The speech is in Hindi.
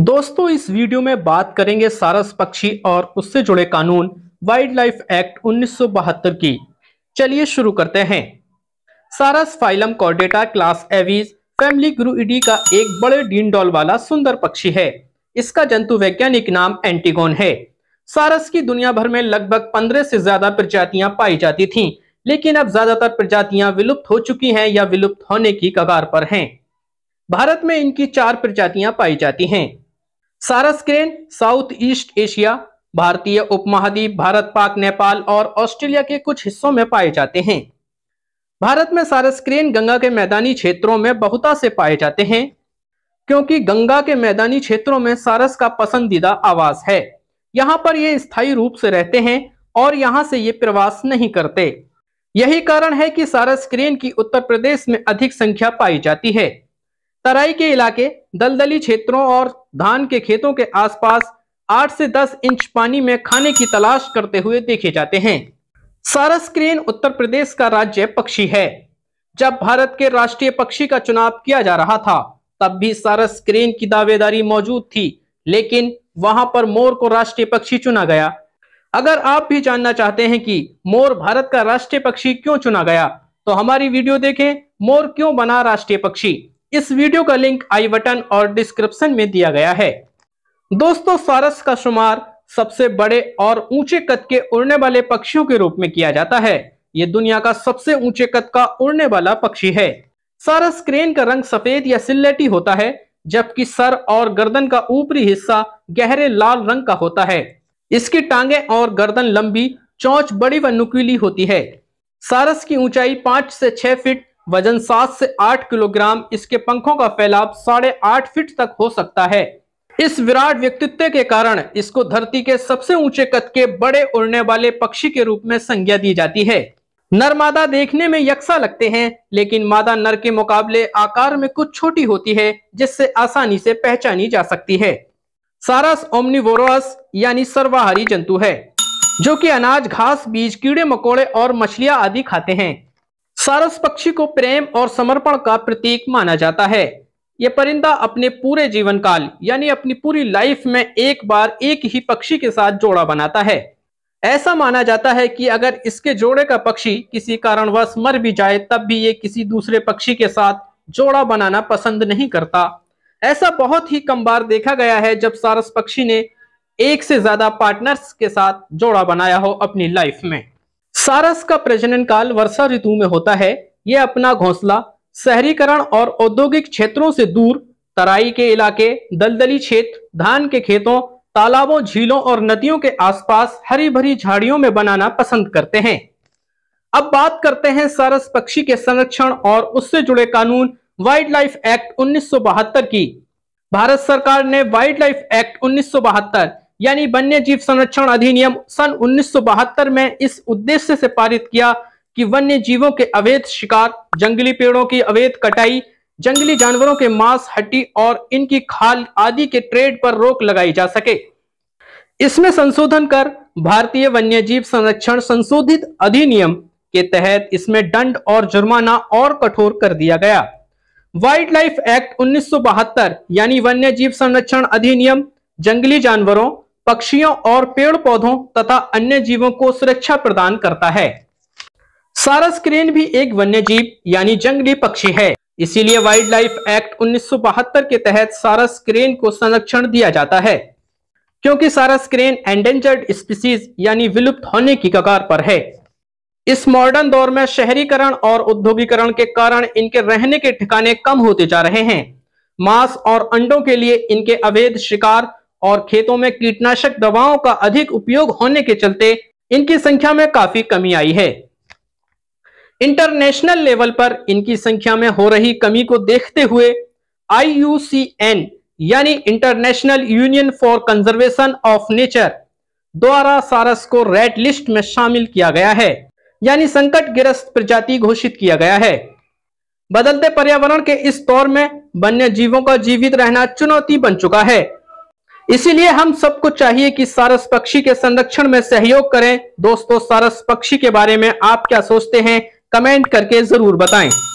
दोस्तों इस वीडियो में बात करेंगे सारस पक्षी और उससे जुड़े कानून वाइल्ड लाइफ एक्ट उन्नीस की चलिए शुरू करते हैं सारस phylum Chordata class Aves family Gruidae का एक बड़े डीनडॉल वाला सुंदर पक्षी है इसका जंतु वैज्ञानिक नाम एंटीगोन है सारस की दुनिया भर में लगभग पंद्रह से ज्यादा प्रजातियां पाई जाती थीं, लेकिन अब ज्यादातर प्रजातियां विलुप्त हो चुकी हैं या विलुप्त होने की कगार पर हैं भारत में इनकी चार प्रजातियां पाई जाती हैं सारस क्रेन साउथ ईस्ट एशिया भारतीय उपमहाद्वीप भारत पाक नेपाल और ऑस्ट्रेलिया के कुछ हिस्सों में पाए जाते हैं भारत में क्रेन गंगा के मैदानी क्षेत्रों में बहुता से पाए जाते हैं क्योंकि गंगा के मैदानी क्षेत्रों में सारस का पसंदीदा आवास है यहाँ पर ये स्थायी रूप से रहते हैं और यहाँ से ये प्रवास नहीं करते यही कारण है कि सारस क्रेन की उत्तर प्रदेश में अधिक संख्या पाई जाती है तराई के इलाके दलदली क्षेत्रों और धान के खेतों के आसपास 8 से 10 इंच पानी में खाने की तलाश करते हुए देखे जाते हैं सारस क्रेन उत्तर प्रदेश का राज्य पक्षी है जब भारत के राष्ट्रीय पक्षी का चुनाव किया जा रहा था तब भी सारस क्रेन की दावेदारी मौजूद थी लेकिन वहां पर मोर को राष्ट्रीय पक्षी चुना गया अगर आप भी जानना चाहते हैं कि मोर भारत का राष्ट्रीय पक्षी क्यों चुना गया तो हमारी वीडियो देखें मोर क्यों बना राष्ट्रीय पक्षी इस वीडियो का लिंक आई बटन और डिस्क्रिप्शन में दिया गया है दोस्तों सारस का शुमार सबसे बड़े और ऊंचे कद के उड़ने वाले पक्षियों के रूप में किया जाता है ये दुनिया का सबसे ऊंचे कद का उड़ने वाला पक्षी है सारस क्रेन का रंग सफेद या सिलेटी होता है जबकि सर और गर्दन का ऊपरी हिस्सा गहरे लाल रंग का होता है इसकी टांगे और गर्दन लंबी चौंच बड़ी व नुकीली होती है सारस की ऊंचाई पांच से छह फीट वजन सात से आठ किलोग्राम इसके पंखों का फैलाव साढ़े आठ फीट तक हो सकता है इस विराट व्यक्तित्व के कारण इसको धरती के सबसे ऊंचे कद के बड़े उड़ने वाले पक्षी के रूप में संज्ञा दी जाती है नर मादा देखने में यकसा लगते हैं लेकिन मादा नर के मुकाबले आकार में कुछ छोटी होती है जिससे आसानी से पहचानी जा सकती है सारस ओमनिवोरस यानी सर्वाहारी जंतु है जो कि अनाज घास बीज कीड़े मकोड़े और मछलियां आदि खाते हैं सारस पक्षी को प्रेम और समर्पण का प्रतीक माना जाता है ये परिंदा अपने पूरे जीवन काल यानी अपनी पूरी लाइफ में एक बार एक ही पक्षी के साथ जोड़ा बनाता है ऐसा माना जाता है कि अगर इसके जोड़े का पक्षी किसी कारणवश मर भी जाए तब भी ये किसी दूसरे पक्षी के साथ जोड़ा बनाना पसंद नहीं करता ऐसा बहुत ही कम बार देखा गया है जब सारस पक्षी ने एक से ज्यादा पार्टनर्स के साथ जोड़ा बनाया हो अपनी लाइफ में सारस का प्रजनन काल वर्षा ऋतु में होता है यह अपना घोंसला शहरीकरण और औद्योगिक क्षेत्रों से दूर तराई के इलाके दलदली क्षेत्र धान के खेतों तालाबों झीलों और नदियों के आसपास हरी भरी झाड़ियों में बनाना पसंद करते हैं अब बात करते हैं सारस पक्षी के संरक्षण और उससे जुड़े कानून वाइल्ड लाइफ एक्ट उन्नीस की भारत सरकार ने वाइल्ड लाइफ एक्ट उन्नीस यानी वन्य जीव संरक्षण अधिनियम सन 1972 में इस उद्देश्य से पारित किया कि वन्य जीवों के अवैध शिकार जंगली पेड़ों की अवैध कटाई जंगली जानवरों के मांस हड्डी और इनकी खाल आदि के ट्रेड पर रोक लगाई जा सके इसमें संशोधन कर भारतीय वन्य जीव संरक्षण संशोधित अधिनियम के तहत इसमें दंड और जुर्माना और कठोर कर दिया गया वाइल्ड लाइफ एक्ट उन्नीस यानी वन्य जीव संरक्षण अधिनियम जंगली जानवरों पक्षियों और पेड़ पौधों तथा अन्य जीवों को सुरक्षा प्रदान करता है सारस क्रेन भी एक वन्य जीव यानी जंगली पक्षी है इसीलिए वाइल्ड लाइफ एक्ट उन्नीस के तहत सारस क्रेन को संरक्षण दिया जाता है क्योंकि सारस क्रेन एंडेंजर्ड स्पीसीज यानी विलुप्त होने की कगार पर है इस मॉडर्न दौर में शहरीकरण और औद्योगिकरण के कारण इनके रहने के ठिकाने कम होते जा रहे हैं मांस और अंडों के लिए इनके अवैध शिकार और खेतों में कीटनाशक दवाओं का अधिक उपयोग होने के चलते इनकी संख्या में काफी कमी आई है इंटरनेशनल लेवल पर इनकी संख्या में हो रही कमी को देखते हुए आई यानी International Union for Conservation of Nature द्वारा सारस को रेड लिस्ट में शामिल किया गया है यानी संकट गिरस्त प्रजाति घोषित किया गया है बदलते पर्यावरण के इस दौर में वन्य जीवों का जीवित रहना चुनौती बन चुका है इसीलिए हम सबको चाहिए कि सारस पक्षी के संरक्षण में सहयोग करें दोस्तों सारस पक्षी के बारे में आप क्या सोचते हैं कमेंट करके जरूर बताएं